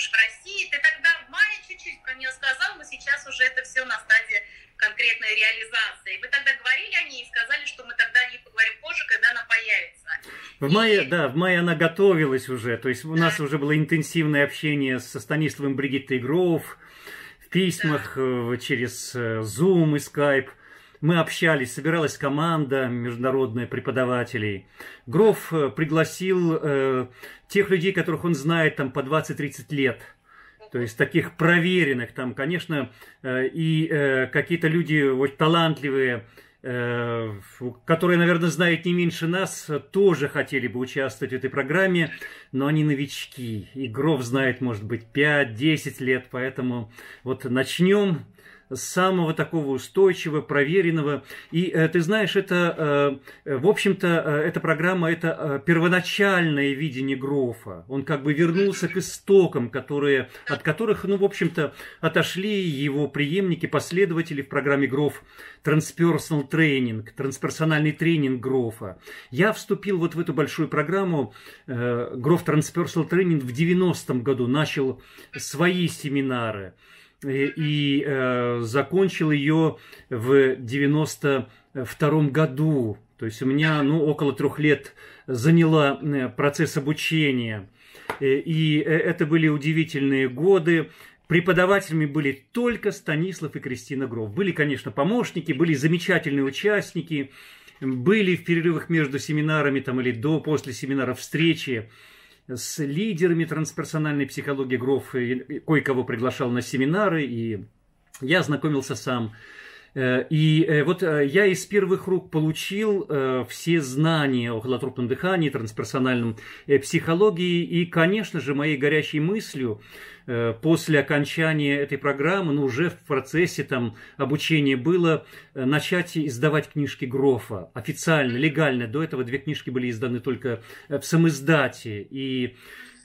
живешь в России, ты тогда в мае чуть-чуть про нее сказал, но сейчас уже это все на стадии конкретной реализации. Мы тогда говорили о ней и сказали, что мы тогда о ней поговорим позже, когда она появится. В мае, да, в мае она готовилась уже, то есть у нас да. уже было интенсивное общение со Станиславом Бригиттой Гроув, в письмах, да. Э, через э, Zoom и Skype мы общались, собиралась команда международная преподавателей. Гроф э, пригласил тех людей, которых он знает там по 20-30 лет, то есть таких проверенных, там, конечно, э, и э, какие-то люди очень талантливые, э, которые, наверное, знают не меньше нас, тоже хотели бы участвовать в этой программе, но они новички. Игров знает, может быть, 5-10 лет, поэтому вот начнем самого такого устойчивого, проверенного. И э, ты знаешь, это, э, в общем-то, э, эта программа – это первоначальное видение Грофа. Он как бы вернулся к истокам, которые, от которых, ну, в общем-то, отошли его преемники, последователи в программе Гроф Transpersonal Training, трансперсональный тренинг Грофа. Я вступил вот в эту большую программу Гроф Transpersonal Training в 90-м году, начал свои семинары. Э, и, э, закончил ее в 92 году. То есть у меня ну, около трех лет заняла э, процесс обучения. Э, и это были удивительные годы. Преподавателями были только Станислав и Кристина Гров. Были, конечно, помощники, были замечательные участники, были в перерывах между семинарами там, или до, после семинара встречи с лидерами трансперсональной психологии Гроф кое-кого приглашал на семинары, и я знакомился сам Э, и э, вот э, я из первых рук получил все знания о холотропном дыхании, трансперсональном психологии. И, конечно же, моей горячей мыслью после окончания этой программы, ну, уже в процессе там обучения было начать издавать книжки Грофа официально, легально. До этого две книжки были изданы только в самоиздате. И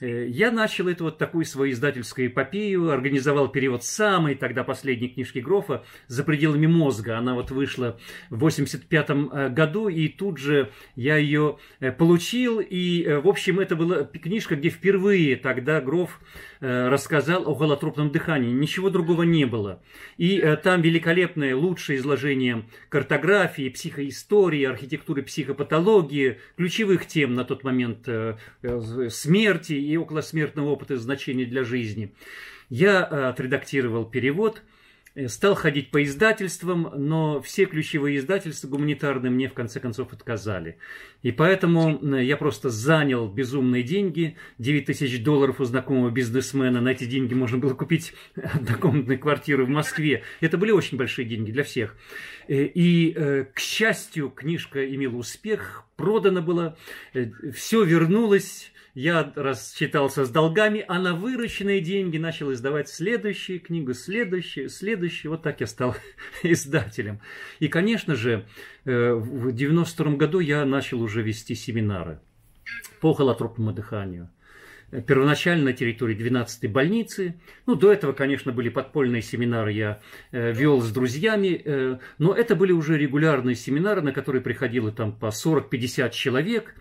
Э, я начал эту вот такую свою издательскую эпопею, организовал перевод самой тогда последней книжки Грофа «За пределами мозга». Она вот вышла в 85 э, году, и тут же я ее э, получил. И, в общем, это была книжка, где впервые тогда Гроф Э, рассказал о холотропном дыхании. Ничего другого не было. И э, там великолепное, лучшее изложение картографии, психоистории, архитектуры психопатологии, ключевых тем на тот момент э, смерти и околосмертного опыта значения для жизни. Я отредактировал перевод – Э, стал ходить по издательствам, но все ключевые издательства гуманитарные мне в конце концов отказали. И поэтому э, я просто занял безумные деньги, 9 тысяч долларов у знакомого бизнесмена. На эти деньги можно было купить однокомнатную квартиру в Москве. Это были очень большие деньги для всех. Э, и, к счастью, книжка имела успех, продана была, все вернулось я рассчитался с долгами, а на вырученные деньги начал издавать следующую книгу, следующую, следующую. Вот так я стал издателем. И, конечно же, э, в 92 году я начал уже вести семинары по холотропному дыханию э, первоначально на территории 12-й больницы. Ну, до этого, конечно, были подпольные семинары, я э, вел с друзьями, э, но это были уже регулярные семинары, на которые приходило там по 40-50 человек.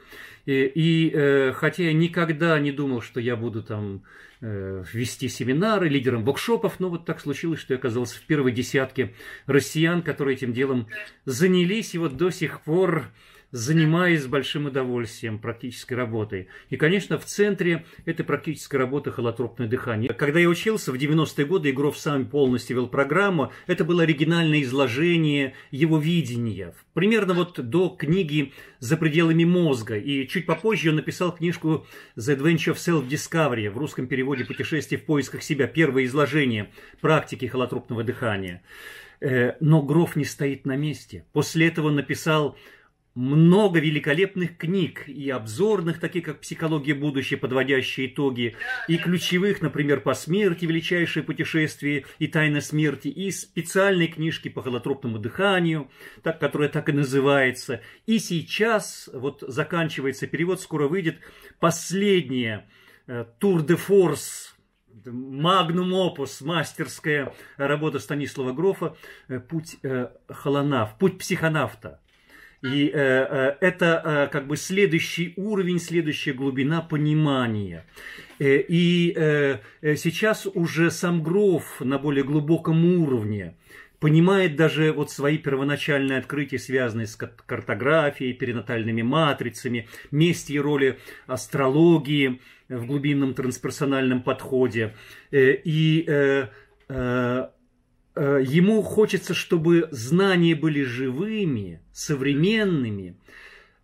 Э, и, и э, хотя я никогда не думал, что я буду там э, вести семинары, лидером бокшопов, но вот так случилось, что я оказался в первой десятке россиян, которые этим делом занялись, и вот до сих пор занимаясь с большим удовольствием практической работой. И, конечно, в центре этой практической работы холотропное дыхание. Когда я учился в 90-е годы, Игров сам полностью вел программу, это было оригинальное изложение его видения. Примерно вот до книги «За пределами мозга». И чуть попозже он написал книжку «The Adventure of Self-Discovery» в русском переводе «Путешествие в поисках себя». Первое изложение практики холотропного дыхания. Э, но Гров не стоит на месте. После этого он написал много великолепных книг и обзорных, таких как «Психология будущего», подводящие итоги, и ключевых, например, «По смерти», «Величайшие путешествия» и «Тайна смерти», и специальной книжки по холотропному дыханию, так, которая так и называется. И сейчас, вот заканчивается перевод, скоро выйдет последняя э, «Тур де форс», Магнум опус, мастерская работа Станислава Грофа «Путь э, холонав», «Путь психонавта». И э, э, это э, как бы следующий уровень, следующая глубина понимания. Э, и э, э сейчас уже сам Гров на более глубоком уровне понимает даже вот свои первоначальные открытия, связанные с картографией, перинатальными матрицами, месте и роли астрологии в глубинном трансперсональном подходе. Э, и э, Э, ему хочется, чтобы знания были живыми, современными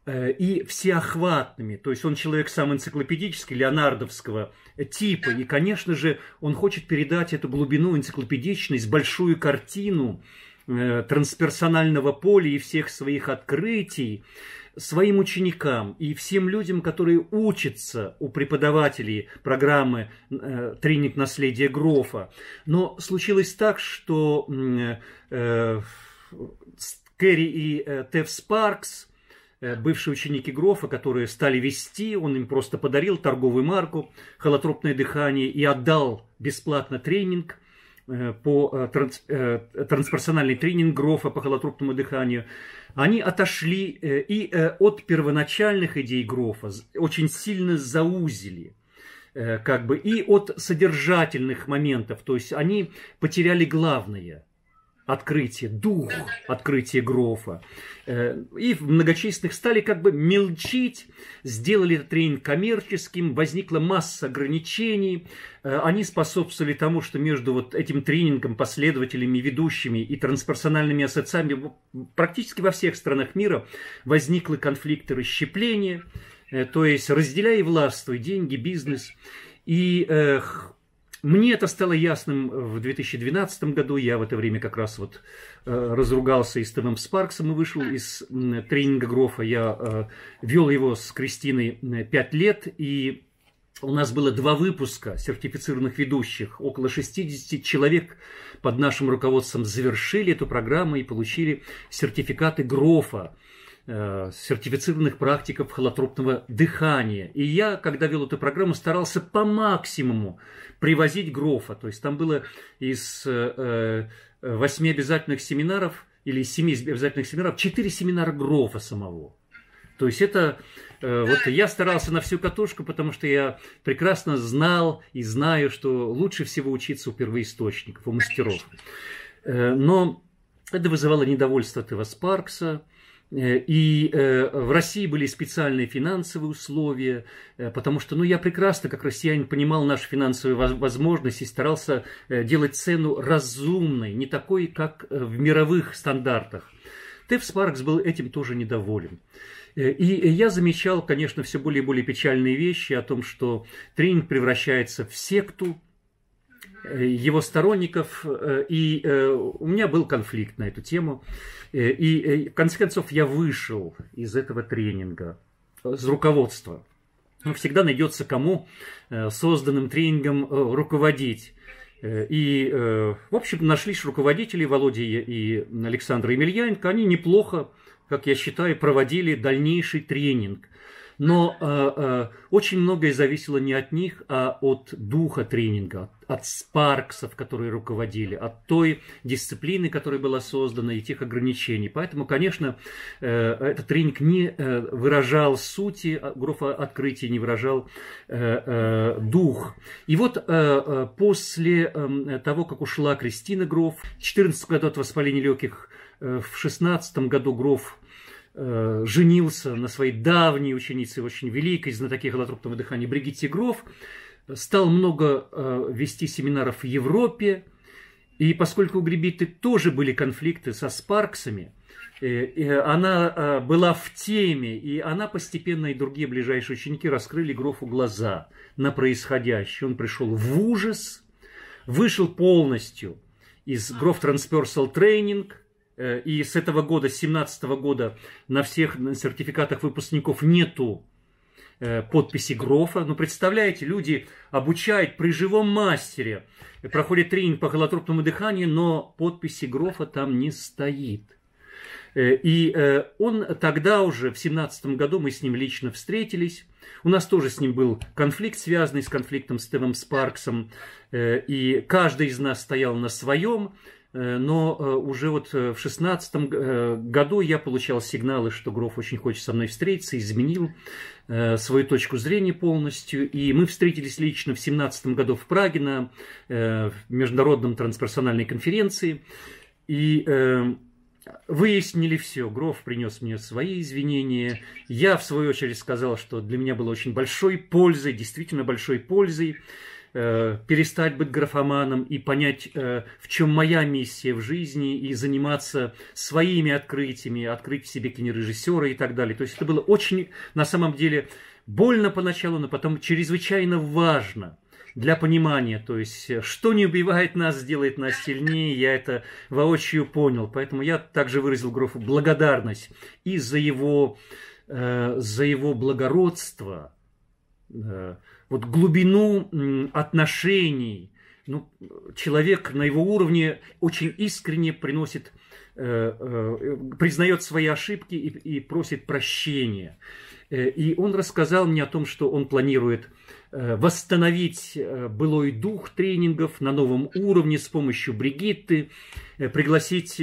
э, и всеохватными. То есть он человек сам энциклопедический, леонардовского типа. И, конечно же, он хочет передать эту глубину, энциклопедичность, большую картину э, трансперсонального поля и всех своих открытий своим ученикам и всем людям, которые учатся у преподавателей программы э, «Триник наследия Грофа». Но случилось так, что э, э, Кэрри и Тев Спаркс – бывшие ученики Грофа, которые стали вести, он им просто подарил торговую марку, холотропное дыхание и отдал бесплатно тренинг Э, по э, транс, э, трансперсональный тренинг Грофа по холотропному дыханию, они отошли и от первоначальных идей Грофа очень сильно заузили как бы и от содержательных моментов, то есть они потеряли главное – открытие дух, открытие Грофа. Э, и в многочисленных стали как бы мелчить, сделали этот тренинг коммерческим, возникла масса ограничений. Э, они способствовали тому, что между вот этим тренингом, последователями, ведущими и трансперсональными ассоциациями практически во всех странах мира возникли конфликты расщепления, э, то есть разделяй и властвуй деньги, бизнес. И мне это стало ясным в 2012 году. Я в это время как раз вот э, разругался и с Томом Спарксом и вышел из тренинга Грофа. Я э, вел его с Кристиной пять лет и у нас было два выпуска сертифицированных ведущих. Около 60 человек под нашим руководством завершили эту программу и получили сертификаты Грофа. Э, сертифицированных практиков холотропного дыхания. И я, когда вел эту программу, старался по максимуму привозить Грофа. То есть там было из э, э, восьми обязательных семинаров или из семи обязательных семинаров четыре семинара Грофа самого. То есть это вот я старался на всю катушку, потому что я прекрасно знал и знаю, что лучше всего учиться у первоисточников, у мастеров. Но это вызывало недовольство Тева Спаркса, Э, и э, в России были специальные финансовые условия, э, потому что ну, я прекрасно, как россиянин, понимал наши финансовые возможности и старался делать цену разумной, не такой, как в мировых стандартах. Тевс Спаркс был этим тоже недоволен. И я замечал, конечно, все более и более печальные вещи о том, что тренинг превращается в секту, Э, его сторонников, э, и э, у меня был конфликт на эту тему. И в конце концов я вышел из этого тренинга, с руководства. Ну, всегда найдется кому созданным тренингом руководить. И, в общем, нашлись руководители Володя и Александра Емельяненко. Они неплохо, как я считаю, проводили дальнейший тренинг – но э, э, очень многое зависело не от них, а от духа тренинга, от спарксов, которые руководили, от той дисциплины, которая была создана, и тех ограничений. Поэтому, конечно, э, этот тренинг не э, выражал сути грофа открытия, не выражал э, э, дух. И вот э, э после э, того, как ушла Кристина Гроф, в 2014 году от воспаления легких э, в шестнадцатом году Гроф Э, женился на своей давней ученице, очень великой, знатоке голотроптного дыхания Бригитте Гров, стал много э, вести семинаров в Европе, и поскольку у Гребиты тоже были конфликты со Спарксами, э, она э, была в теме, и она постепенно и другие ближайшие ученики раскрыли Грофу глаза на происходящее. Он пришел в ужас, вышел полностью из Гроф Transpersonal Тренинг. Э, и с этого года, с 17 года, на всех сертификатах выпускников нету э, подписи Грофа. Ну, представляете, люди обучают при живом мастере, проходят тренинг по холотропному дыханию, но подписи Грофа там не стоит. Э, и он тогда уже, в семнадцатом году, мы с ним лично встретились. У нас тоже с ним был конфликт, связанный с конфликтом с Тевом Спарксом. И каждый из нас стоял на своем. Э, но э, уже вот э, в шестнадцатом году я получал сигналы, что Гроф очень хочет со мной встретиться, изменил свою точку зрения полностью. И мы встретились лично в семнадцатом году в Праге на международном трансперсональной конференции. И выяснили все. Гроф принес мне свои извинения. Я, в свою очередь, сказал, что для меня было очень большой пользой, действительно большой пользой э, перестать быть графоманом и понять, э, в чем моя миссия в жизни, и заниматься своими открытиями, открыть в себе кинорежиссера и так далее. То есть это было очень, на самом деле, больно поначалу, но потом чрезвычайно важно для понимания. То есть, э, что не убивает нас, делает нас сильнее. Я это воочию понял. Поэтому я также выразил графу благодарность и за его, э, за его благородство, э, вот глубину отношений. Ну, человек на его уровне очень искренне приносит, э, э, признает свои ошибки и, и просит прощения. Э, и он рассказал мне о том, что он планирует восстановить былой дух тренингов на новом уровне с помощью Бригитты, пригласить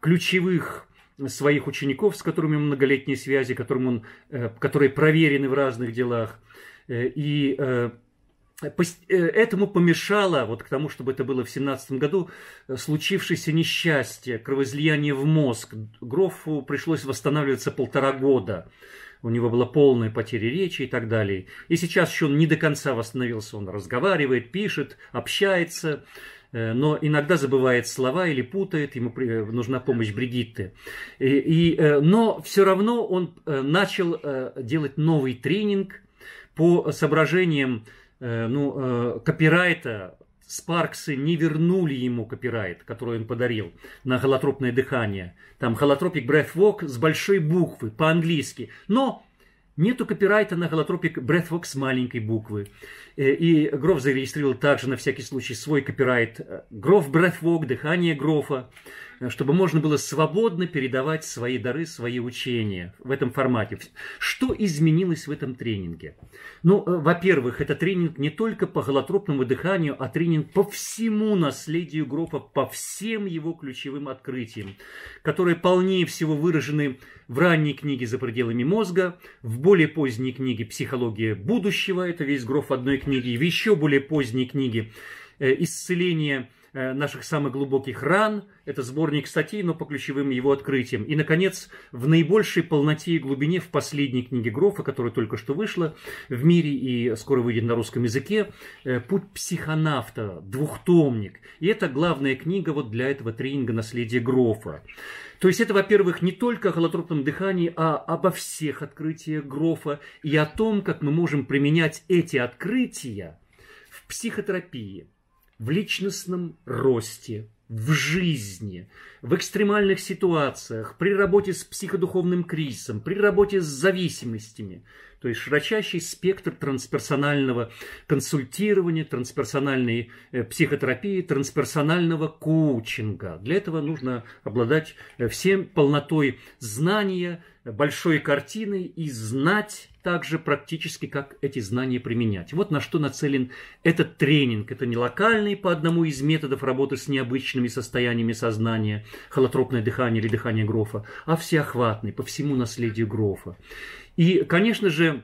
ключевых своих учеников, с которыми многолетние связи, которым он, которые проверены в разных делах, Э, и э, э, Этому помешало, вот к тому, чтобы это было в 17 году, случившееся несчастье, кровоизлияние в мозг. Грофу пришлось восстанавливаться полтора года. У него была полная потеря речи и так далее. И сейчас еще он не до конца восстановился. Он разговаривает, пишет, общается, но иногда забывает слова или путает. Ему нужна помощь Бригитты. И, и, но все равно он начал делать новый тренинг – по соображениям э, ну, э, копирайта Спарксы не вернули ему копирайт, который он подарил на холотропное дыхание. Там холотропик Breathwalk с большой буквы, по-английски. Но Нету копирайта на холотропик Breathwalk с маленькой буквы. Э, и Гроф зарегистрировал также на всякий случай свой копирайт. Гроф Breathwalk, дыхание Грофа. Э, чтобы можно было свободно передавать свои дары, свои учения в этом формате. Что изменилось в этом тренинге? Ну, э, во-первых, это тренинг не только по голотропному дыханию, а тренинг по всему наследию Грофа, по всем его ключевым открытиям, которые полнее всего выражены в ранней книге «За пределами мозга», в более поздней книге «Психология будущего», это весь Гроф одной книги. и в еще более поздней книге э, «Исцеление Э, наших самых глубоких ран. Это сборник статей, но по ключевым его открытиям. И, наконец, в наибольшей полноте и глубине в последней книге Грофа, которая только что вышла в мире и скоро выйдет на русском языке, э, «Путь психонавта», двухтомник. И это главная книга вот для этого тренинга «Наследие Грофа». То есть это, во-первых, не только о холотропном дыхании, а обо всех открытиях Грофа и о том, как мы можем применять эти открытия в психотерапии – в личностном росте, в жизни, в экстремальных ситуациях, при работе с психодуховным кризисом, при работе с зависимостями – то есть широчайший спектр трансперсонального консультирования, трансперсональной э, психотерапии, трансперсонального коучинга. Для этого нужно обладать э, всем полнотой знания, большой картиной и знать также практически, как эти знания применять. Вот на что нацелен этот тренинг. Это не локальный по одному из методов работы с необычными состояниями сознания, холотропное дыхание или дыхание Грофа, а всеохватный, по всему наследию Грофа. И, конечно же,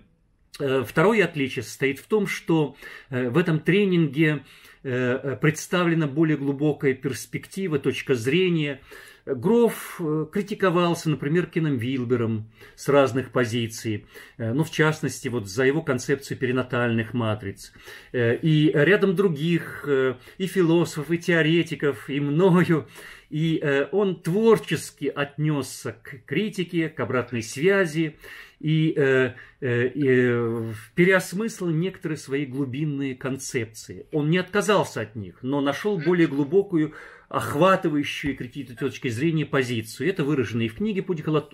э, Второе отличие состоит в том, что э, в этом тренинге э, представлена более глубокая перспектива, точка зрения. Гроф критиковался, например, Кеном Вилбером с разных позиций, ну, в частности, вот за его концепцию перинатальных матриц. И рядом других, и философов, и теоретиков, и мною. И он творчески отнесся к критике, к обратной связи и, э, э, э переосмыслил некоторые свои глубинные концепции. Он не отказался от них, но нашел более глубокую, охватывающую какие-то точки зрения позицию. Это выражено и в книге «Путь, холо...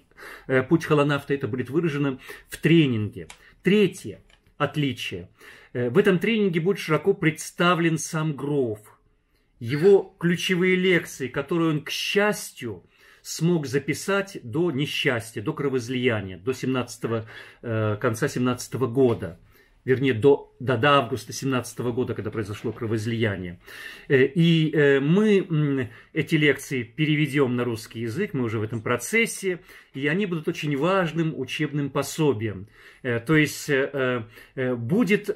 Э, холонавта», это будет выражено в тренинге. Третье отличие. Э, в этом тренинге будет широко представлен сам Гров. Его ключевые лекции, которые он, к счастью, смог записать до несчастья, до кровоизлияния, до 17 э, конца 17 -го года вернее, до, до, до августа 17 года, когда произошло кровоизлияние. Э, и э, мы эти лекции переведем на русский язык, мы уже в этом процессе, и они будут очень важным учебным пособием. Э, то есть будет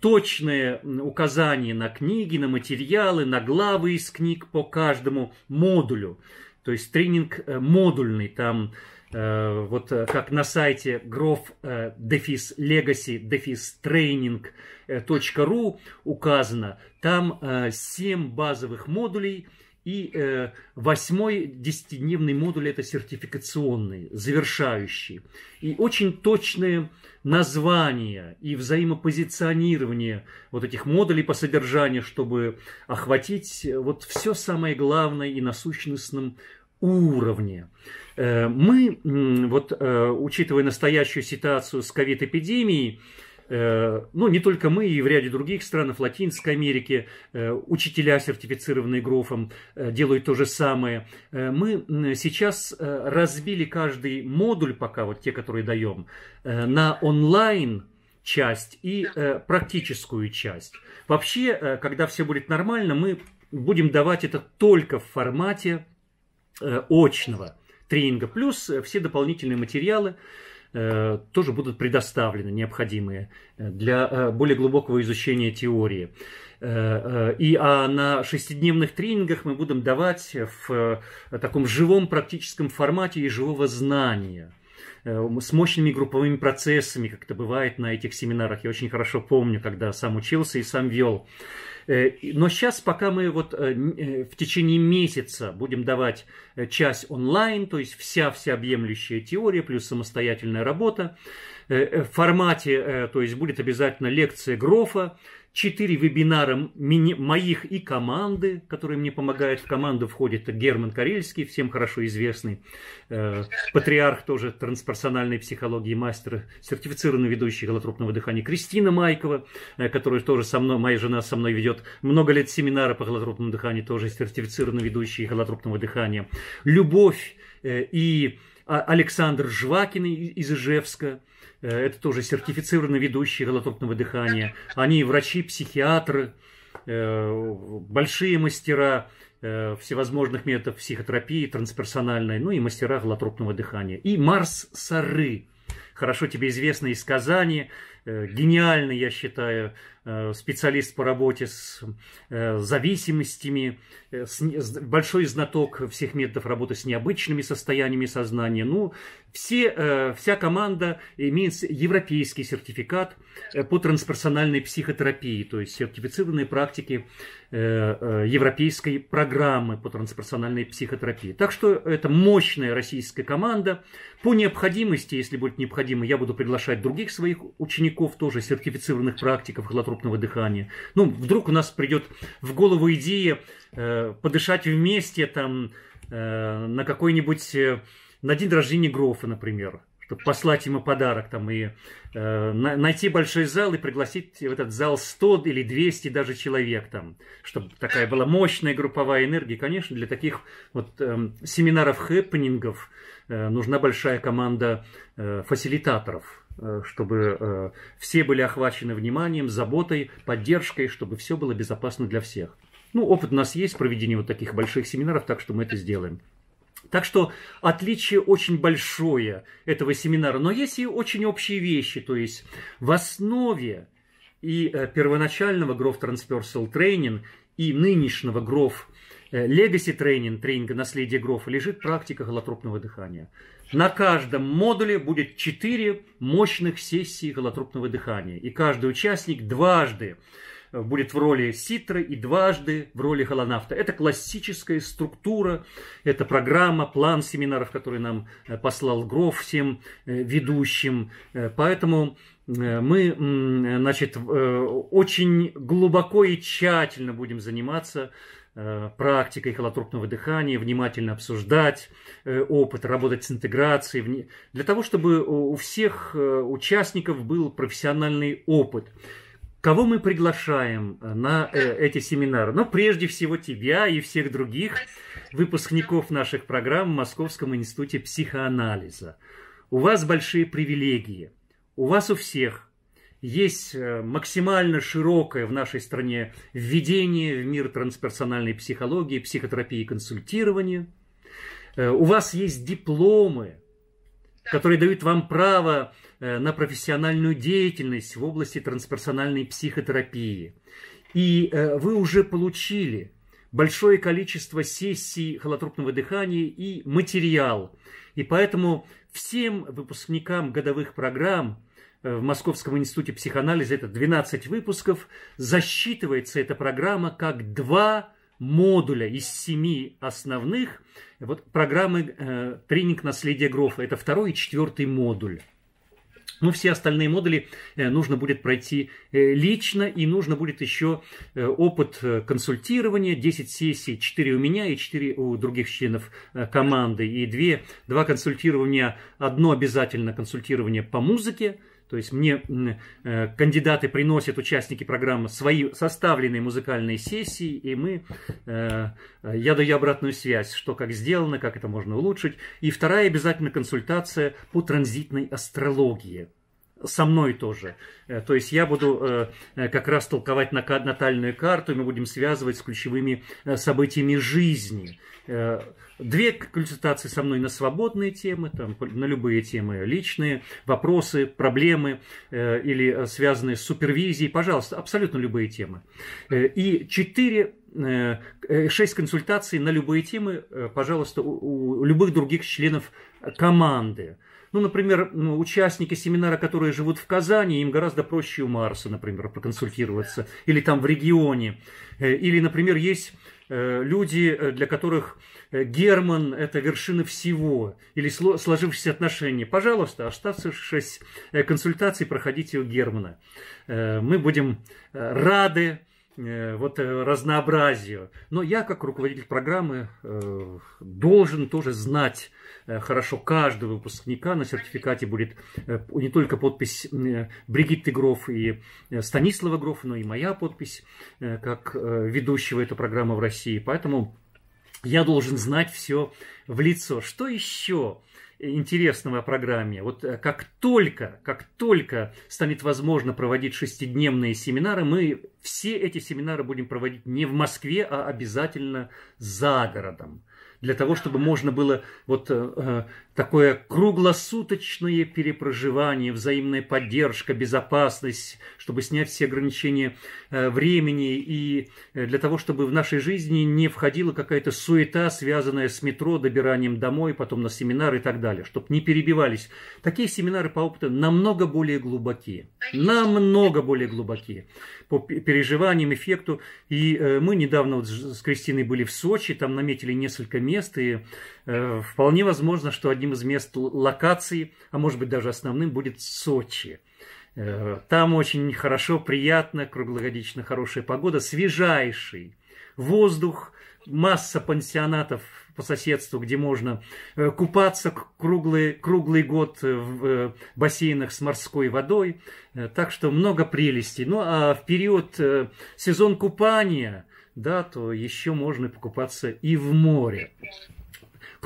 точное указание на книги, на материалы, на главы из книг по каждому модулю. То есть тренинг э, модульный, там э, вот э, как на сайте grof legacy training.ru указано, там 7 базовых модулей – и э, восьмой десятидневный модуль – это сертификационный, завершающий. И очень точные названия и взаимопозиционирование вот этих модулей по содержанию, чтобы охватить э, вот все самое главное и на сущностном уровне. Э, мы, вот э, учитывая настоящую ситуацию с ковид-эпидемией, Э, ну, не только мы, и в ряде других странов Латинской Америки, э, учителя, сертифицированные Грофом, э, делают то же самое. Мы сейчас разбили каждый модуль пока, вот те, которые даем, на онлайн часть и практическую часть. Вообще, когда все будет нормально, мы будем давать это только в формате очного тренинга, плюс все дополнительные материалы, Э, тоже будут предоставлены, необходимые э, для э, более глубокого изучения теории. И а на шестидневных тренингах мы будем давать в таком живом практическом формате и живого знания с мощными групповыми процессами, как это бывает на этих семинарах. Я очень хорошо помню, когда сам учился и сам вел. Э, но сейчас, пока мы вот э, э, в течение месяца будем давать часть онлайн, то есть вся всеобъемлющая теория плюс самостоятельная работа, в формате, то есть будет обязательно лекция Грофа, Четыре вебинара моих и команды, которые мне помогают. В команду входит Герман Карельский, всем хорошо известный, э, патриарх тоже трансперсональной психологии, мастер, сертифицированный ведущий голотропного дыхания Кристина Майкова, э, которая тоже со мной, моя жена со мной ведет много лет семинара по голотропному дыханию, тоже сертифицированный ведущий голотропного дыхания. Любовь э, и а, Александр Жвакин из Ижевска – Э, это тоже сертифицированные ведущие голотропного дыхания. Они врачи, психиатры, э, большие мастера э, всевозможных методов психотерапии, трансперсональной, ну и мастера голотропного дыхания. И Марс Сары, хорошо тебе известный из Казани, гениальный, я считаю, Э, специалист по работе с э, зависимостями, э, большой знаток всех методов работы с необычными состояниями сознания. Ну, все, вся команда имеет европейский сертификат по трансперсональной психотерапии, то есть сертифицированные практики европейской программы по трансперсональной психотерапии. Так что это мощная российская команда. По необходимости, если будет необходимо, я буду приглашать других своих учеников, тоже сертифицированных практиков, холотропов трупного дыхания. Ну, вдруг у нас придет в голову идея э, подышать вместе там э, на какой-нибудь, э, на день рождения Грофа, например, чтобы послать ему подарок там и э, на, найти большой зал и пригласить в этот зал 100 или 200 даже человек там, чтобы такая была мощная групповая энергия. Конечно, для таких вот э, семинаров, хэппенингов э, нужна большая команда э, фасилитаторов, Э, чтобы э, все были охвачены вниманием, заботой, поддержкой, чтобы все было безопасно для всех. Ну, опыт у нас есть в проведении вот таких больших семинаров, так что мы это сделаем. Так что отличие очень большое этого семинара, но есть и очень общие вещи, то есть в основе и э, первоначального Growth Transpersonal Training и нынешнего Growth Legacy Training, тренинга наследия Грофа, лежит практика холотропного дыхания – на каждом модуле будет 4 мощных сессии холотропного дыхания. И каждый участник дважды э, будет в роли ситры и дважды в роли холонавта. Это классическая структура, это программа, план семинаров, который нам э, послал Гров всем э, ведущим. Поэтому мы значит, очень глубоко и тщательно будем заниматься Э, практикой холотропного дыхания, внимательно обсуждать э, опыт, работать с интеграцией, для того, чтобы у всех э, участников был профессиональный опыт. Кого мы приглашаем на эти семинары? Ну, прежде всего тебя и всех других выпускников наших программ в Московском институте психоанализа. У вас большие привилегии. У вас у всех есть э, максимально широкое в нашей стране введение в мир трансперсональной психологии, психотерапии и консультирования. Э, у вас есть дипломы, которые дают вам право э, на профессиональную деятельность в области трансперсональной психотерапии. И вы уже получили большое количество сессий холотропного дыхания и материал. И поэтому всем выпускникам годовых программ – Э, в Московском институте психоанализа, это 12 выпусков, засчитывается эта программа как два модуля из семи основных вот, программы э, «Тренинг наследия Грофа». Это второй и четвертый модуль. Ну, все остальные модули э, нужно будет пройти э, лично, и нужно будет еще опыт консультирования, 10 сессий, 4 у меня и 4 у других членов команды, и 2, 2 консультирования, одно обязательно консультирование по музыке, то есть мне э, кандидаты приносят, участники программы, свои составленные музыкальные сессии, и мы, э, э, я даю обратную связь, что как сделано, как это можно улучшить. И вторая обязательно консультация по транзитной астрологии со мной тоже. Э, то есть я буду э, э, как раз толковать натальную карту, и мы будем связывать с ключевыми событиями жизни. Две консультации со мной на свободные темы, там, на любые темы личные, вопросы, проблемы или связанные с супервизией, пожалуйста, абсолютно любые темы. И четыре шесть консультаций на любые темы, пожалуйста, у, у любых других членов команды. Ну, например, ну, участники семинара, которые живут в Казани, им гораздо проще у Марса, например, проконсультироваться, или там в регионе. Э, или, например, есть э, люди, э, для которых Герман – это вершина всего, или сложившиеся отношения. Пожалуйста, оставшись консультаций, проходите у Германа. Мы будем рады вот разнообразию. Но я, как руководитель программы, должен тоже знать Э, хорошо каждого выпускника. На сертификате будет э, не только подпись э, Бригитты Гроф и Станислава Гроф, но и моя подпись как ведущего этой программы в России. Поэтому я должен знать все в лицо. Что еще интересного о программе? Вот как только, как только станет возможно проводить шестидневные семинары, мы все эти семинары будем проводить не в Москве, а обязательно за городом для того, чтобы можно было вот э, э, Такое круглосуточное перепроживание, взаимная поддержка, безопасность, чтобы снять все ограничения э, времени и э, для того, чтобы в нашей жизни не входила какая-то суета, связанная с метро, добиранием домой, потом на семинар и так далее, чтобы не перебивались. Такие семинары по опыту намного более глубокие, намного более глубокие по переживаниям, эффекту. И э, мы недавно вот с Кристиной были в Сочи, там наметили несколько мест, и вполне возможно, что одним одним из мест локации, а может быть даже основным, будет Сочи. Э, там очень хорошо, приятно, круглогодично хорошая погода, свежайший воздух, масса пансионатов по соседству, где можно э, купаться круглый, круглый год э, в бассейнах с морской водой. Так что много прелестей. Ну а в период сезон купания, да, то еще можно покупаться и в море.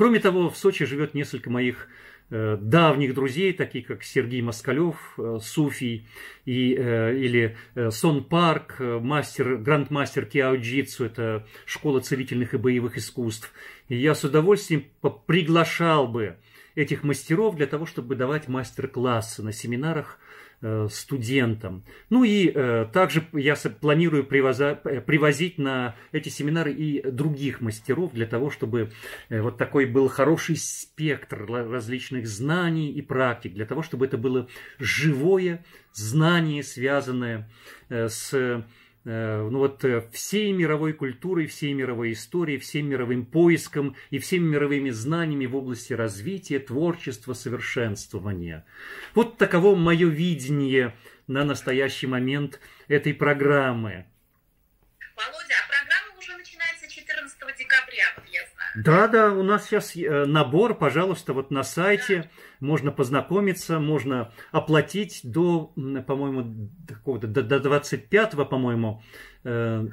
Кроме того, в Сочи живет несколько моих э, давних друзей, такие как Сергей Москалев, э, Суфий и, э, или Сон Парк, мастер, грандмастер киао-джитсу, это школа целительных и боевых искусств. И я с удовольствием приглашал бы этих мастеров для того, чтобы давать мастер-классы на семинарах – Э, студентам. Ну и э, также я планирую э, привозить на эти семинары и других мастеров для того, чтобы вот такой был хороший спектр различных знаний и практик, для того, чтобы это было живое знание, связанное с Э, ну вот э, всей мировой культурой, всей мировой историей, всем мировым поиском и всеми мировыми знаниями в области развития, творчества, совершенствования. Вот таково мое видение на настоящий момент этой программы. Да, да, у нас сейчас э, набор, пожалуйста, вот на сайте можно познакомиться, можно оплатить до, по-моему, до, до 25-го, по-моему, э,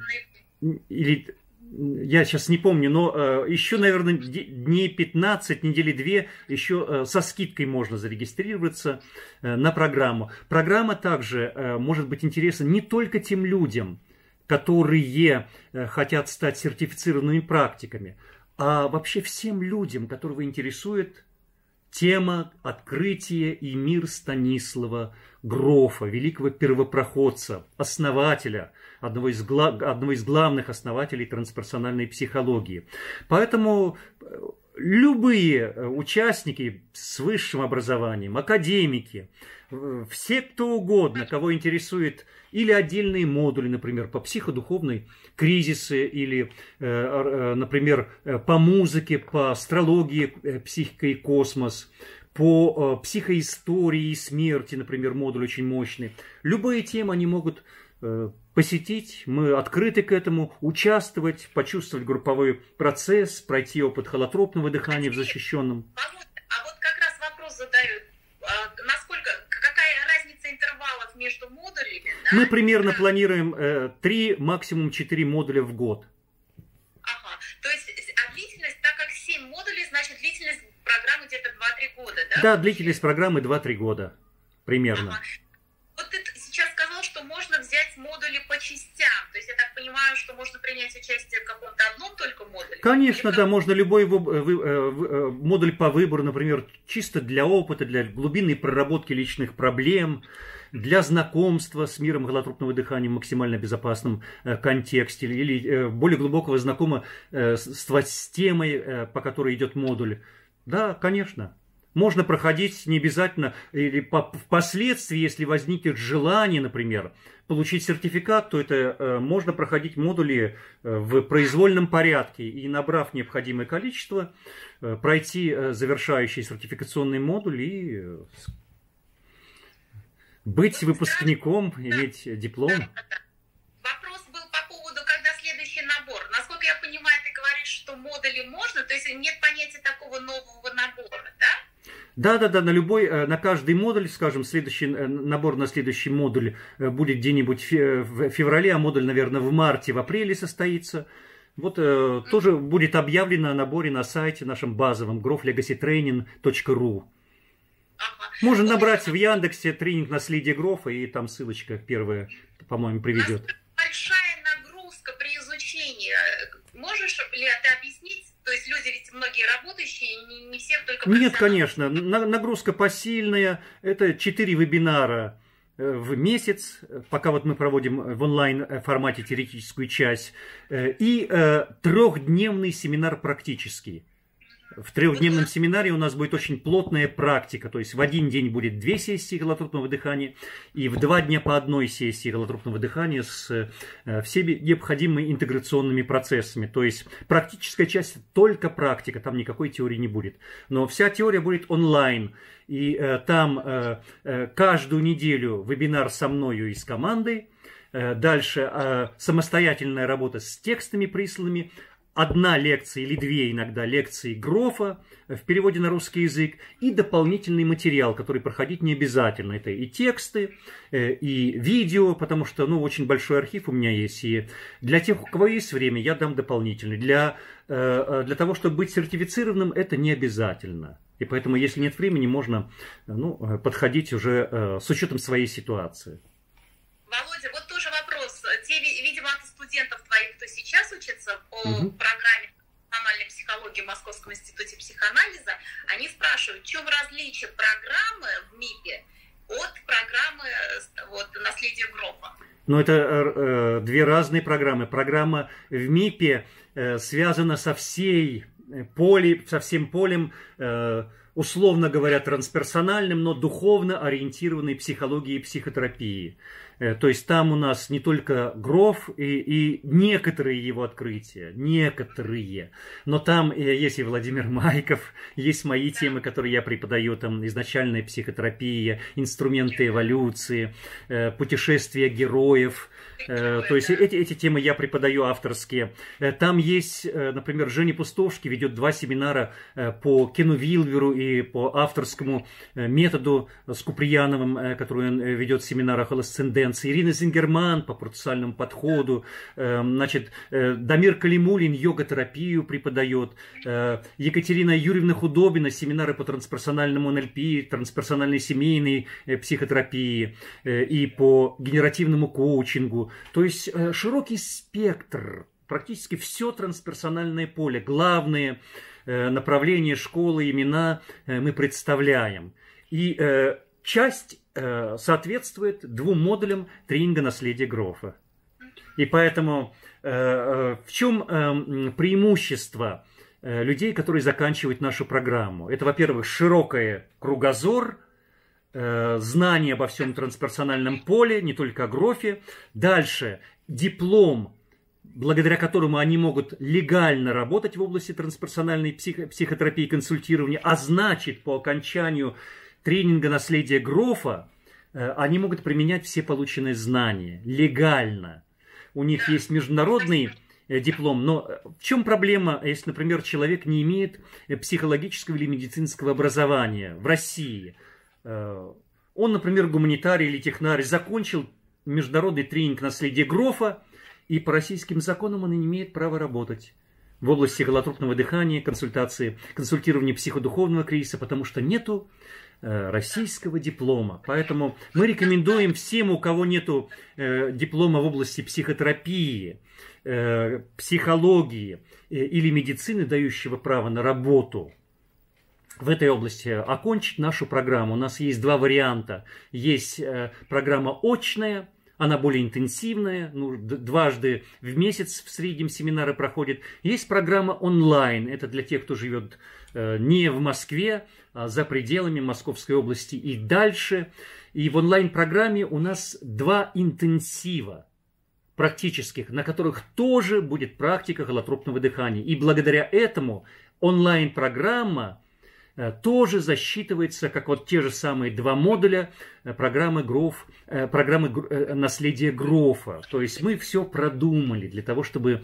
или я сейчас не помню, но э, еще, наверное, дней 15, недели 2 еще э, со скидкой можно зарегистрироваться э, на программу. Программа также э, может быть интересна не только тем людям, которые э, хотят стать сертифицированными практиками, а вообще всем людям, которого интересует тема открытия и мир Станислава Грофа, великого первопроходца, основателя, одного из, гла... одного из главных основателей трансперсональной психологии. Поэтому э, любые э, участники с высшим образованием, академики, э, все кто угодно, кого интересует или отдельные модули, например, по психодуховной кризисы или, э, э, например, э, по музыке, по астрологии «Психика и космос», по психоистории и смерти, например, модуль очень мощный. Любые темы они могут посетить, мы открыты к этому, участвовать, почувствовать групповой процесс, пройти опыт холотропного дыхания в защищенном. между модулями, да? Мы примерно да. планируем э, максимум четыре модуля в год. Ага, то есть, а длительность, так как 7 модулей, значит, длительность программы где-то 2-3 года, да? Да, длительность программы 2-3 года, примерно. Ага. Вот ты сейчас сказал, что можно взять модули по частям, то есть, я так понимаю, что можно принять участие в каком-то одном только модуле? Конечно, да, можно любой э, э, э, модуль по выбору, например, чисто для опыта, для глубинной проработки личных проблем, для знакомства с миром голотрупного дыхания в максимально безопасном э, контексте или э, более глубокого знакома э, с темой, по которой идет модуль. Да, конечно. Можно проходить не обязательно, или впоследствии, если возникнет желание, например, получить сертификат, то это э, можно проходить модули э, в произвольном порядке и, набрав необходимое количество, э, пройти э, завершающий сертификационный модуль и э, быть выпускником, да. иметь диплом. Да, да, да. Вопрос был по поводу, когда следующий набор. Насколько я понимаю, ты говоришь, что модули можно, то есть нет понятия такого нового набора, да? Да, да, да, на любой, э, на каждый модуль, скажем, следующий э, набор на следующий модуль э, будет где-нибудь в феврале, а модуль, наверное, в марте, в апреле состоится. Вот э, тоже будет объявлено о наборе на сайте нашем базовом groflegacytraining.ru. Можно набрать в Яндексе тренинг наследие Грофа, и там ссылочка первая, по-моему, приведет. Большая нагрузка при изучении. Можешь ли ты объяснить? То есть люди ведь многие работающие, не, не всем только... Пациент. Нет, конечно. Нагрузка посильная. Это четыре вебинара э, в месяц, пока вот мы проводим в онлайн э, формате теоретическую часть, э, и трехдневный семинар практический. В трехдневном семинаре у нас будет очень плотная практика, то есть в один день будет две сессии голотропного дыхания и в два дня по одной сессии голотропного дыхания с э, всеми необходимыми интеграционными процессами. То есть практическая часть только практика, там никакой теории не будет. Но вся теория будет онлайн. И э, там э, э каждую неделю вебинар со мною и с командой. Э, дальше самостоятельная работа с текстами присланными, одна лекция или две иногда лекции Грофа э, в переводе на русский язык и дополнительный материал, который проходить не обязательно. Это и тексты, э, и видео, потому что ну, очень большой архив у меня есть. И для тех, у кого есть время, я дам дополнительный. Для, э, для того, чтобы быть сертифицированным, это не обязательно. И поэтому, если нет времени, можно ну, подходить уже с учетом своей ситуации. Володя, вот студентов твоих, кто сейчас учится по угу. программе национальной психологии в Московском институте психоанализа, они спрашивают, в чем различие программы в МИПе от программы вот, наследия Гроба. Но ну, это э, э, две разные программы. Программа в МИПе э, связана со всей э, поле, со всем полем э, условно говоря, трансперсональным, но духовно ориентированной психологии и психотерапии. Э, то есть там у нас не только Гроф и, и некоторые его открытия, некоторые, но там э, есть и Владимир Майков, есть мои темы, которые я преподаю, там изначальная психотерапия, инструменты эволюции, э, путешествия героев, то есть эти, эти темы я преподаю авторские. Там есть, например, Женя Пустовский ведет два семинара по Кену Вилверу и по авторскому э, методу с Куприяновым, э, который он э, ведет в семинарах о ласценденции, Ирина Зингерман по процессуальному подходу, значит, Дамир Калимулин йога-терапию преподает, Екатерина Юрьевна Худобина семинары по трансперсональному НЛП, трансперсональной семейной психотерапии и по генеративному коучингу. То есть широкий спектр практически все трансперсональное поле. Главные Э, направления, школы, имена э, мы представляем. И э, часть соответствует двум модулям тренинга наследия Грофа. И поэтому в чем преимущество людей, которые заканчивают нашу программу? Это, во-первых, широкое кругозор, знание обо всем трансперсональном поле, не только о Грофе. Дальше диплом благодаря которому они могут легально работать в области трансперсональной психо психотерапии и консультирования, а значит, по окончанию тренинга наследия Грофа э, они могут применять все полученные знания легально. У них есть международный э, диплом, но э, в чем проблема, если, например, человек не имеет психологического или медицинского образования в России? Он, например, гуманитарий или технарь, закончил международный тренинг наследия Грофа, и по российским законам она не имеет права работать. В области холотропного дыхания, консультации, консультирования психодуховного кризиса, потому что нету э, российского диплома. Поэтому мы рекомендуем всем, у кого нету э, диплома в области психотерапии, э, психологии э, или медицины, дающего право на работу, в этой области окончить нашу программу. У нас есть два варианта. Есть э, программа очная – она более интенсивная, ну, дважды в месяц в среднем семинары проходят. Есть программа онлайн, это для тех, кто живет э, не в Москве, а за пределами Московской области и дальше. И в онлайн-программе у нас два интенсива практических, на которых тоже будет практика холотропного дыхания. И благодаря этому онлайн-программа Э, тоже засчитывается, как вот те же самые два модуля э, программы, Гроф, э, программы наследия Грофа. То есть мы все продумали для того, чтобы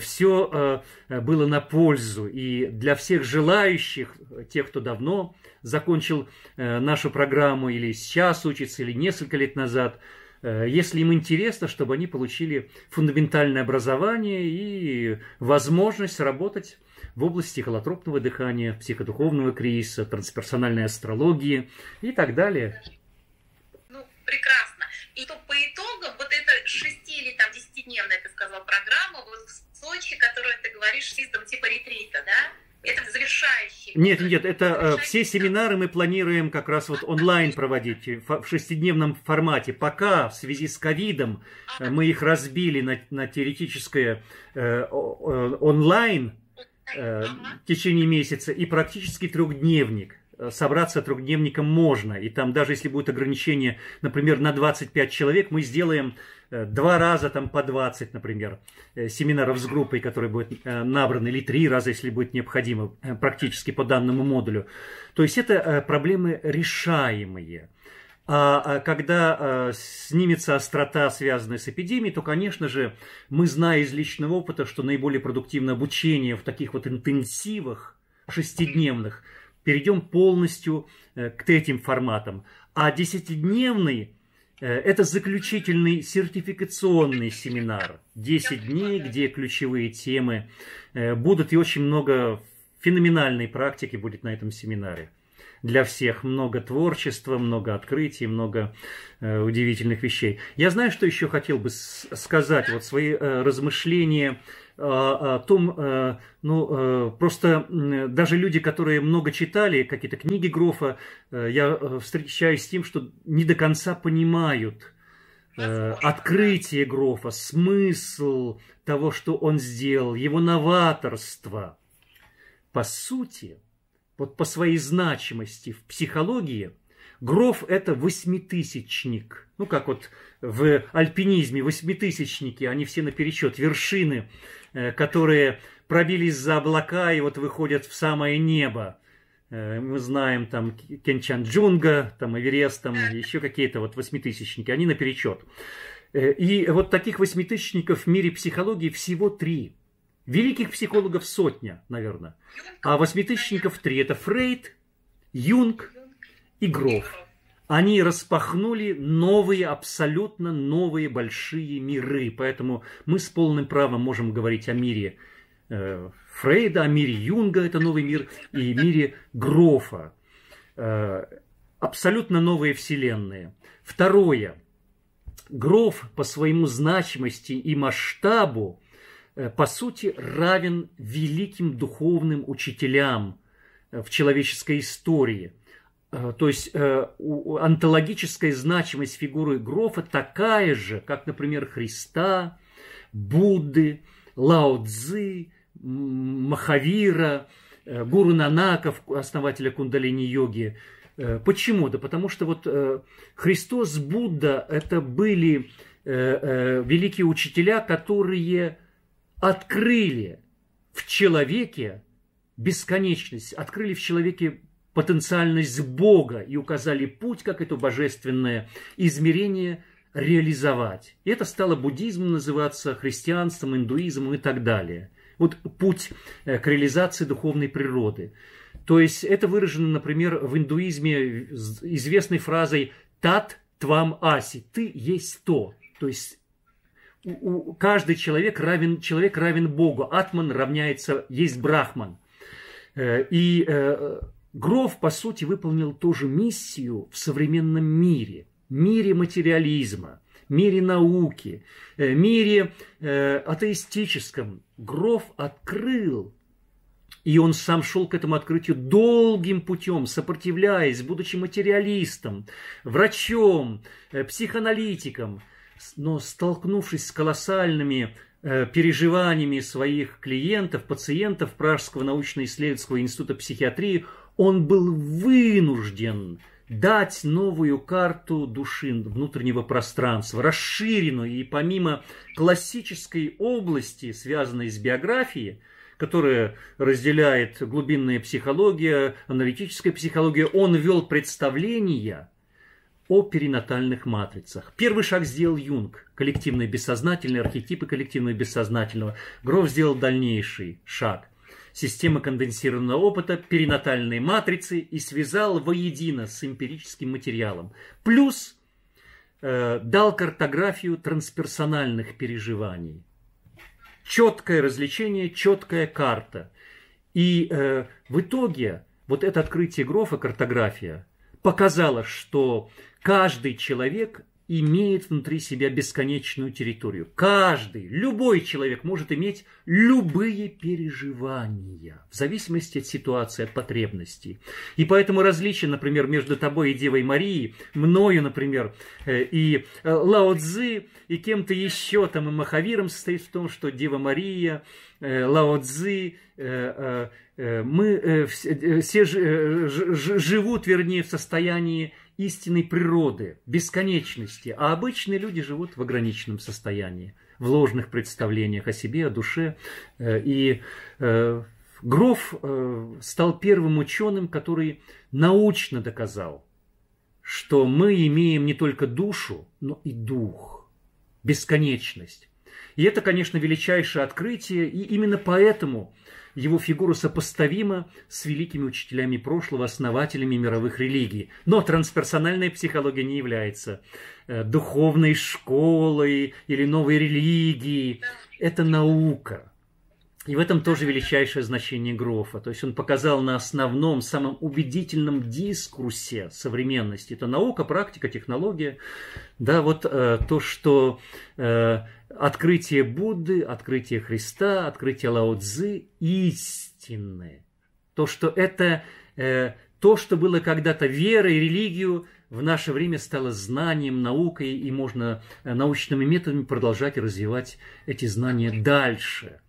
все было на пользу. И для всех желающих, тех, кто давно закончил нашу программу или сейчас учится, или несколько лет назад – Э, если им интересно, чтобы они получили фундаментальное образование и возможность работать в области холотропного дыхания, психодуховного кризиса, трансперсональной астрологии и так далее. Ну, прекрасно. И то по итогам вот эта шести или там десятидневная, ты сказала, программа вот в Сочи, которую ты говоришь, там типа ретрита, да? Это завершающий. Нет, нет, это э, все семинары мы планируем как раз вот онлайн проводить э, в шестидневном формате. Пока в связи с ковидом э, мы их разбили на, на теоретическое э, онлайн э, в течение месяца и практически трехдневник собраться дневником можно. И там даже если будет ограничение, например, на 25 человек, мы сделаем э, два раза там по 20, например, э, семинаров с группой, которые будут э, набраны, или три раза, если будет необходимо, практически по данному модулю. То есть это проблемы решаемые. А, а когда снимется острота, связанная с эпидемией, то, конечно же, мы, знаем из личного опыта, что наиболее продуктивно обучение в таких вот интенсивах шестидневных – перейдем полностью э, к этим форматам. А десятидневный э, это заключительный сертификационный семинар. Десять дней, где ключевые темы э, будут и очень много феноменальной практики будет на этом семинаре. Для всех много творчества, много открытий, много э, удивительных вещей. Я знаю, что еще хотел бы сказать, вот свои э, размышления Э, о том, э, ну, э, просто даже люди, которые много читали какие-то книги Грофа, я встречаюсь с тем, что не до конца понимают открытие Грофа, смысл того, что он сделал, его новаторство. По сути, вот по своей значимости в психологии – Гроф – это восьмитысячник. Ну, как вот в альпинизме восьмитысячники, они все наперечет, вершины, э, которые пробились за облака и вот выходят в самое небо. Э, мы знаем там Кенчанджунга, там Эверест, там еще какие-то вот восьмитысячники, они наперечет. Э, и вот таких восьмитысячников в мире психологии всего три. Великих психологов сотня, наверное. А восьмитысячников три. Это Фрейд, Юнг, игров. Они распахнули новые, абсолютно новые большие миры. Поэтому мы с полным правом можем говорить о мире э, Фрейда, о мире Юнга, это новый мир, и мире Грофа. Э, абсолютно новые вселенные. Второе. Гроф по своему значимости и масштабу, э, по сути, равен великим духовным учителям э, в человеческой истории – Э, то есть онтологическая э, значимость фигуры Грофа такая же, как, например, Христа, Будды, Лао Цзы, Махавира, э, Гуру Нанаков, основателя кундалини-йоги. Почему? Да потому что вот Христос, Будда – это были великие учителя, которые открыли в человеке бесконечность, открыли в человеке потенциальность Бога и указали путь, как это божественное измерение реализовать. И это стало буддизмом называться, христианством, индуизмом и так далее. Вот путь э, к реализации духовной природы. То есть это выражено, например, в индуизме известной фразой «тат твам аси» – «ты есть то». То есть каждый человек равен, человек равен Богу. Атман равняется, есть брахман. Э, и э, Гров, по сути, выполнил ту же миссию в современном мире, мире материализма, мире науки, э, мире э, атеистическом. Гров открыл, и он сам шел к этому открытию долгим путем, сопротивляясь, будучи материалистом, врачом, э, психоаналитиком, но столкнувшись с колоссальными э, переживаниями своих клиентов, пациентов Пражского научно-исследовательского института психиатрии, он был вынужден дать новую карту души внутреннего пространства, расширенную и помимо классической области, связанной с биографией, которая разделяет глубинная психология, аналитическая психология, он вел представления о перинатальных матрицах. Первый шаг сделал Юнг, коллективное бессознательное, архетипы коллективного бессознательного. Гров сделал дальнейший шаг – системы конденсированного опыта, перинатальной матрицы и связал воедино с эмпирическим материалом. Плюс э, дал картографию трансперсональных переживаний. Четкое развлечение, четкая карта. И э, в итоге вот это открытие Грофа, картография, показало, что каждый человек имеет внутри себя бесконечную территорию. Каждый, любой человек может иметь любые переживания в зависимости от ситуации, от потребностей. И поэтому различия, например, между тобой и Девой Марией, мною, например, э, и э, Лао Цзы, и кем-то еще, там, и Махавиром состоит в том, что Дева Мария, э, Лао Цзы, мы все живут, вернее, в состоянии истинной природы, бесконечности, а обычные люди живут в ограниченном состоянии, в ложных представлениях о себе, о душе. Э, и э, Гроф э, стал первым ученым, который научно доказал, что мы имеем не только душу, но и дух, бесконечность. И это, конечно, величайшее открытие, и именно поэтому его фигура сопоставима с великими учителями прошлого, основателями мировых религий. Но трансперсональная психология не является э, духовной школой или новой религией. Это наука. И в этом тоже величайшее значение Грофа. То есть он показал на основном, самом убедительном дискурсе современности. Это наука, практика, технология. Да, вот э, то, что э, открытие Будды, открытие Христа, открытие Лао Цзы истинное. То, что это э, то, что было когда-то верой, религию, в наше время стало знанием, наукой, и можно э, научными методами продолжать развивать эти знания дальше –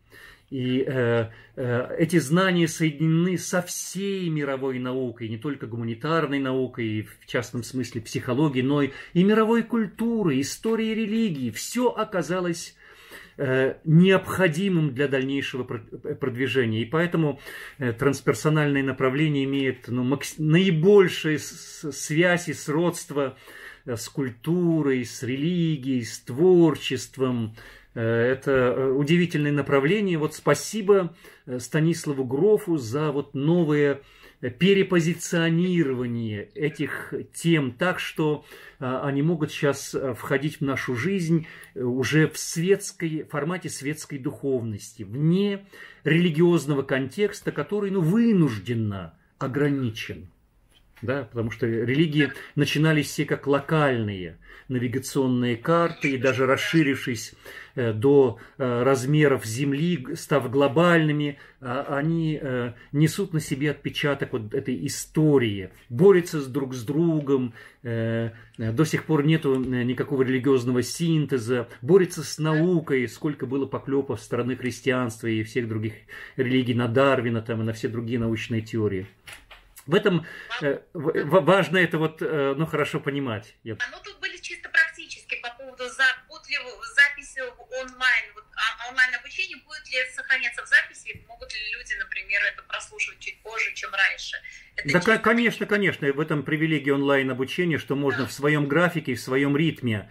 и э, э, эти знания соединены со всей мировой наукой, не только гуманитарной наукой, в частном смысле психологии, но и, и мировой культуры, истории религии. Все оказалось э, необходимым для дальнейшего э, продвижения. И поэтому э, трансперсональное направление имеет ну, макс... наибольшие связи, сродства с культурой, с религией, с творчеством, Э, это э, удивительное направление. Вот спасибо э, Станиславу Грофу за вот новые перепозиционирование этих тем так, что они могут сейчас входить в нашу жизнь уже в светской, формате светской духовности, вне религиозного контекста, который ну, вынужденно ограничен да, потому что религии начинались все как локальные навигационные карты, и даже расширившись э, до э, размеров Земли, став глобальными, а, они э, несут на себе отпечаток вот этой истории, борются с друг с другом, до сих пор нету никакого религиозного синтеза, борются с наукой, сколько было поклепов страны христианства и всех других религий на Дарвина там, и на все другие научные теории. В этом э, важно это вот, э, ну, хорошо понимать. Я... А, ну, тут были чисто практически по поводу будет ли записи онлайн, вот, а, а онлайн обучение будет ли сохраняться в записи, могут ли люди, например, это прослушивать чуть позже, чем раньше. Это да, чисто... конечно, конечно, в этом привилегии онлайн обучения, что можно да. в своем графике, в своем ритме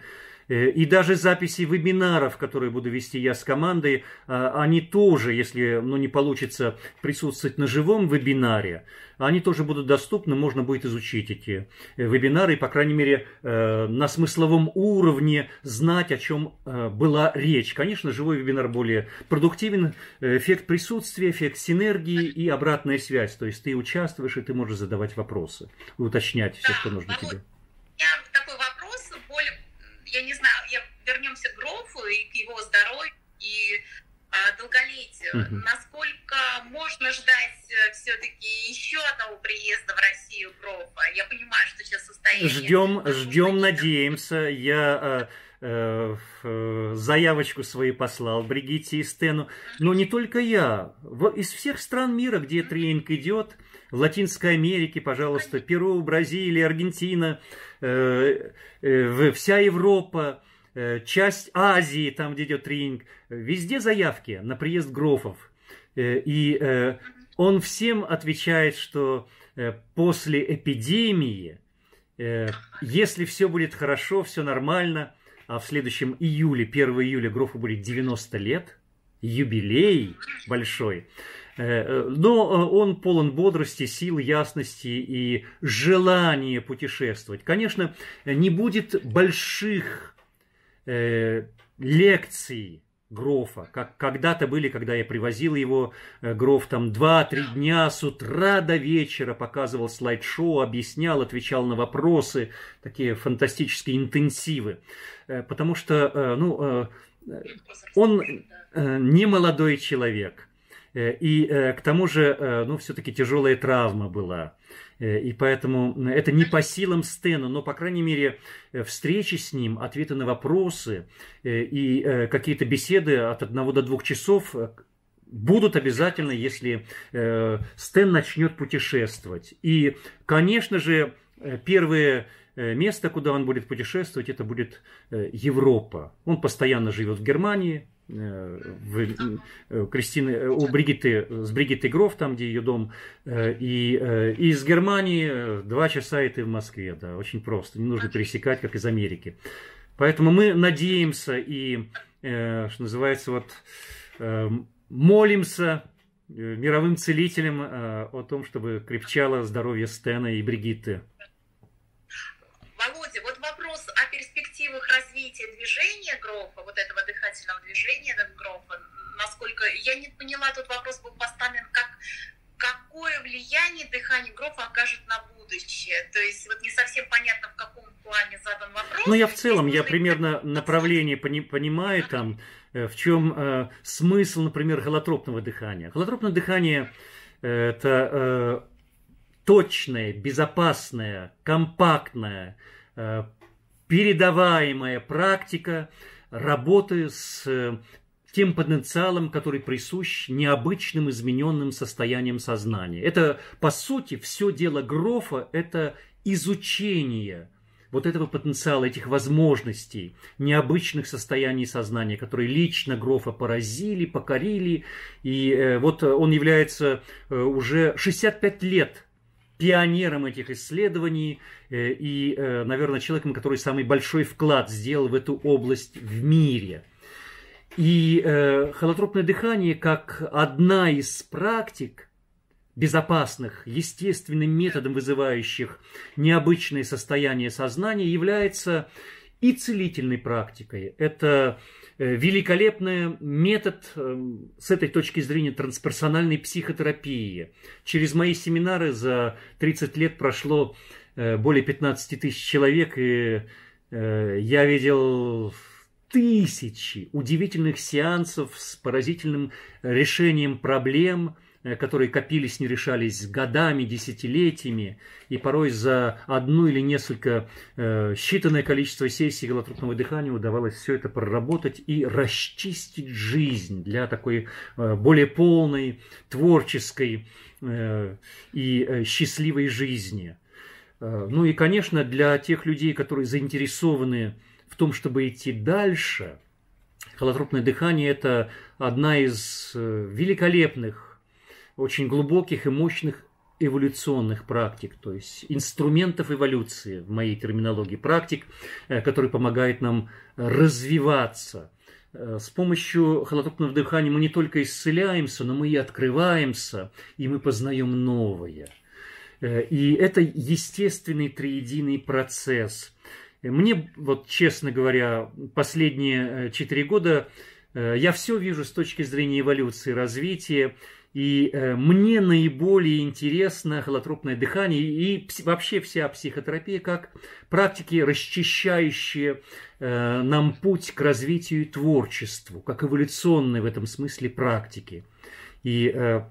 Э, и даже записи вебинаров, которые буду вести я с командой, э, они тоже, если ну, не получится присутствовать на живом вебинаре, они тоже будут доступны, можно будет изучить эти э, вебинары и, по крайней мере, на смысловом уровне знать, о чем была речь. Конечно, живой вебинар более продуктивен, эффект присутствия, эффект синергии и обратная связь. То есть ты участвуешь, и ты можешь задавать вопросы, уточнять все, что нужно ну тебе я не знаю, я вернемся к Грофу и к его здоровью, и Э, долголетию. Угу. Насколько можно ждать э, все-таки еще одного приезда в Россию Грофа? Я понимаю, что сейчас состояние... Ждем, ждем, надеемся. Я э, заявочку свои послал Бригитте и Стену. Но не только я. Из всех стран мира, где тренинг идет, в Латинской Америке, пожалуйста, Перу, Бразилия, Аргентина, вся Европа, Э, часть Азии, там, где идет тренинг, везде заявки на приезд Грофов. Э, и э, он всем отвечает, что после эпидемии, если все будет хорошо, все нормально, а в следующем июле, 1 июля Грофу будет 90 лет, юбилей большой, но он полон бодрости, сил, ясности и желания путешествовать. Конечно, не будет больших Э, лекции Грофа, как когда-то были, когда я привозил его, э, Гроф там 2-3 дня с утра до вечера показывал слайд-шоу, объяснял, отвечал на вопросы, такие фантастические интенсивы, э, потому что, ну, он не молодой человек, и к тому же, ну, все-таки тяжелая травма была. Э, и поэтому это не по силам Стена, но, по крайней мере, э, встречи с ним, ответы на вопросы э, и какие-то беседы от одного до двух часов будут обязательно, если Стэн начнет путешествовать. И, конечно же, первые место, куда он будет путешествовать, это будет Европа. Он постоянно живет в Германии, Э, в, э, Кристины, э, у Бригитты, с Бригиттой Гров, там, где ее дом, и, и из Германии два часа и ты в Москве, да, очень просто, не нужно пересекать, как из Америки. Поэтому мы надеемся и, что называется, вот, молимся мировым целителям о том, чтобы крепчало здоровье Стена и Бригитты. Володя, вот вопрос о перспективах развития движения Грофа, вот этого отрицательном движении Ленгрофа, насколько я не поняла, тот вопрос был поставлен, как какое влияние дыхание Грофа окажет на будущее. То есть вот не совсем понятно, в каком плане задан вопрос. Ну, я в целом, я примерно направление пони понимаю там, э, в чем э, смысл, например, холотропного дыхания. Холотропное дыхание э, – это э, точное, безопасное, компактное, э, передаваемая практика, работы с э, тем потенциалом, который присущ необычным измененным состоянием сознания. Это, по сути, все дело Грофа – это изучение вот этого потенциала, этих возможностей, необычных состояний сознания, которые лично Грофа поразили, покорили. И э, вот он является э, уже 65 лет пионером этих исследований э, и, э, наверное, человеком, который самый большой вклад сделал в эту область в мире. И э, холотропное дыхание как одна из практик безопасных, естественным методом вызывающих необычное состояние сознания является и целительной практикой. Это Э, великолепный метод эм, с этой точки зрения трансперсональной психотерапии. Через мои семинары за 30 лет прошло э, более 15 тысяч человек, и э, я видел тысячи удивительных сеансов с поразительным решением проблем – Э, которые копились, не решались годами, десятилетиями, и порой за одну или несколько э, считанное количество сессий голотропного дыхания удавалось все это проработать и расчистить жизнь для такой э, более полной, творческой и счастливой жизни. Ну и, конечно, для тех людей, которые заинтересованы в том, чтобы идти дальше, холотропное дыхание – это одна из великолепных очень глубоких и мощных эволюционных практик, то есть инструментов эволюции, в моей терминологии, практик, э, которые помогают нам развиваться. Э, с помощью холотропного дыхания мы не только исцеляемся, но мы и открываемся, и мы познаем новое. Э, и это естественный триединый процесс. Мне, вот честно говоря, последние четыре года я все вижу с точки зрения эволюции, развития, и э, мне наиболее интересно холотропное дыхание и пси- вообще вся психотерапия как практики, расчищающие э, нам путь к развитию и творчеству, как эволюционные в этом смысле практики. И э,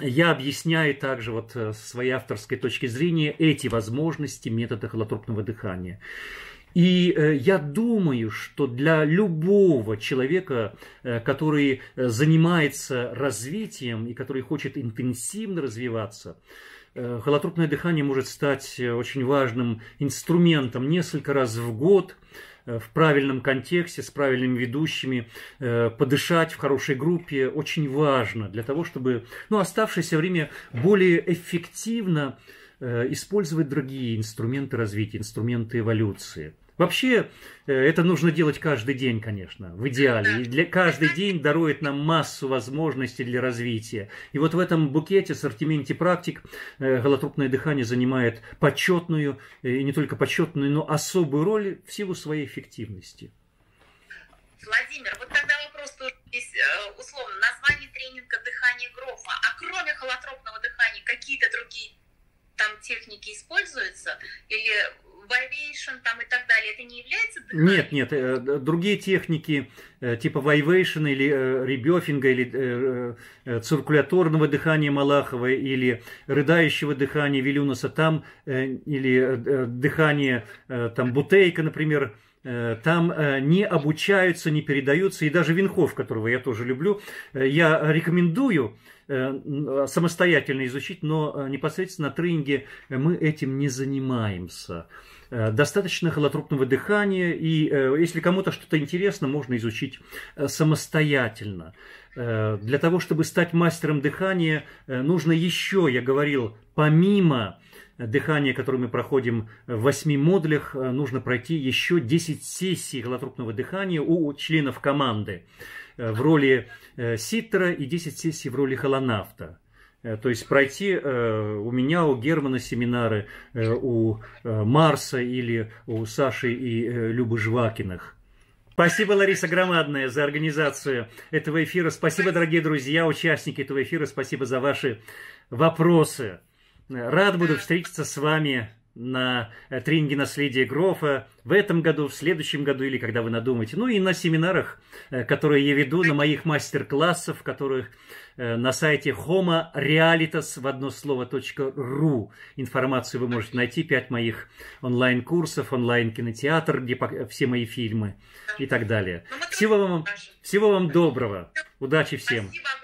я объясняю также вот э, с своей авторской точки зрения эти возможности метода холотропного дыхания. И э, я думаю, что для любого человека, э, который э, занимается развитием и который хочет интенсивно развиваться, э, холотропное дыхание может стать очень важным инструментом несколько раз в год в правильном контексте, с правильными ведущими, подышать в хорошей группе очень важно для того, чтобы ну, оставшееся время более эффективно использовать другие инструменты развития, инструменты эволюции – Вообще, э, это нужно делать каждый день, конечно, в идеале. И для, каждый день дарует нам массу возможностей для развития. И вот в этом букете, ассортименте практик, э, голотрупное дыхание занимает почетную, э, и не только почетную, но особую роль в силу своей эффективности. Владимир, вот тогда вопрос тоже здесь условно. Название тренинга дыхания Грофа». А кроме холотропного дыхания какие-то другие там техники используются? Или Vivation там и так далее, это не является дыханием? Нет, нет, э, другие техники э, типа Vivation или э, ребёфинга, или циркуляторного дыхания Малахова, или рыдающего дыхания Вилюнаса там, или дыхание там Бутейка, например, там не обучаются, не передаются, и даже Винхов, которого я тоже люблю, я рекомендую, Э, э, самостоятельно изучить, но э, непосредственно на тренинге мы этим не занимаемся. Достаточно холотропного дыхания, и если кому-то что-то интересно, можно изучить самостоятельно. Для того, чтобы стать мастером дыхания, нужно еще, я говорил, помимо дыхания, которое мы проходим в восьми модулях, нужно пройти еще 10 сессий холотропного дыхания у членов команды. Э, в роли э, Ситтера и 10 сессий в роли холонавта. Э, то есть пройти у меня, у Германа семинары, у Марса или у Саши и Любы Жвакиных. Спасибо, Лариса громадное за организацию этого эфира. Спасибо, дорогие друзья, участники этого эфира. Спасибо за ваши вопросы. Рад буду встретиться с вами на э, тренинге наследия Грофа в этом году, в следующем году или когда вы надумаете. Ну и на семинарах, э, которые я веду, на моих мастер-классах, которых э, на сайте homo realitas в одно слово .ру. Информацию вы можете найти, пять моих онлайн-курсов, онлайн-кинотеатр, где все мои фильмы и так далее. Ну, всего вам, всего вам доброго, удачи всем. Спасибо.